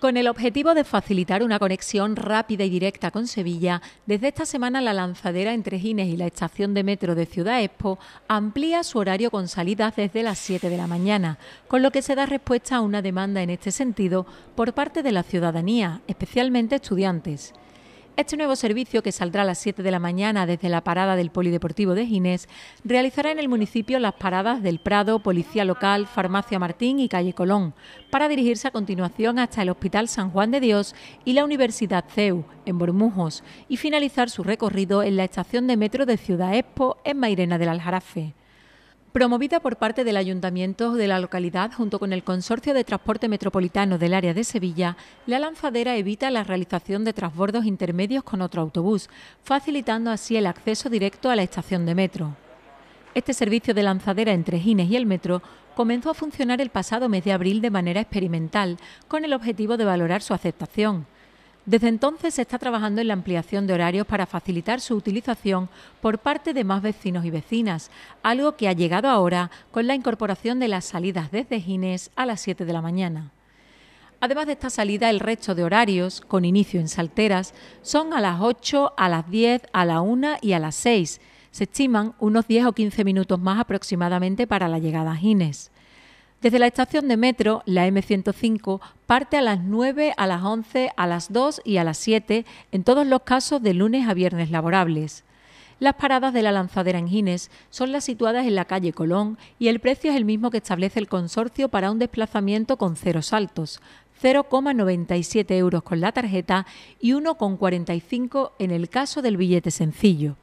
Con el objetivo de facilitar una conexión rápida y directa con Sevilla, desde esta semana la lanzadera entre Gines y la estación de metro de Ciudad Expo amplía su horario con salidas desde las 7 de la mañana, con lo que se da respuesta a una demanda en este sentido por parte de la ciudadanía, especialmente estudiantes. Este nuevo servicio, que saldrá a las 7 de la mañana desde la parada del Polideportivo de Ginés, realizará en el municipio las paradas del Prado, Policía Local, Farmacia Martín y Calle Colón, para dirigirse a continuación hasta el Hospital San Juan de Dios y la Universidad CEU, en Bormujos, y finalizar su recorrido en la estación de metro de Ciudad Expo, en Mairena del Aljarafe. Promovida por parte del ayuntamiento de la localidad junto con el Consorcio de Transporte Metropolitano del área de Sevilla, la lanzadera evita la realización de transbordos intermedios con otro autobús, facilitando así el acceso directo a la estación de metro. Este servicio de lanzadera entre Gines y el metro comenzó a funcionar el pasado mes de abril de manera experimental, con el objetivo de valorar su aceptación. Desde entonces se está trabajando en la ampliación de horarios para facilitar su utilización por parte de más vecinos y vecinas, algo que ha llegado ahora con la incorporación de las salidas desde Ginés a las 7 de la mañana. Además de esta salida, el resto de horarios, con inicio en Salteras, son a las 8, a las 10, a la 1 y a las 6. Se estiman unos 10 o 15 minutos más aproximadamente para la llegada a Gines. Desde la estación de metro, la M105 parte a las 9, a las 11, a las 2 y a las 7, en todos los casos de lunes a viernes laborables. Las paradas de la lanzadera en Gines son las situadas en la calle Colón y el precio es el mismo que establece el consorcio para un desplazamiento con ceros saltos, 0,97 euros con la tarjeta y 1,45 en el caso del billete sencillo.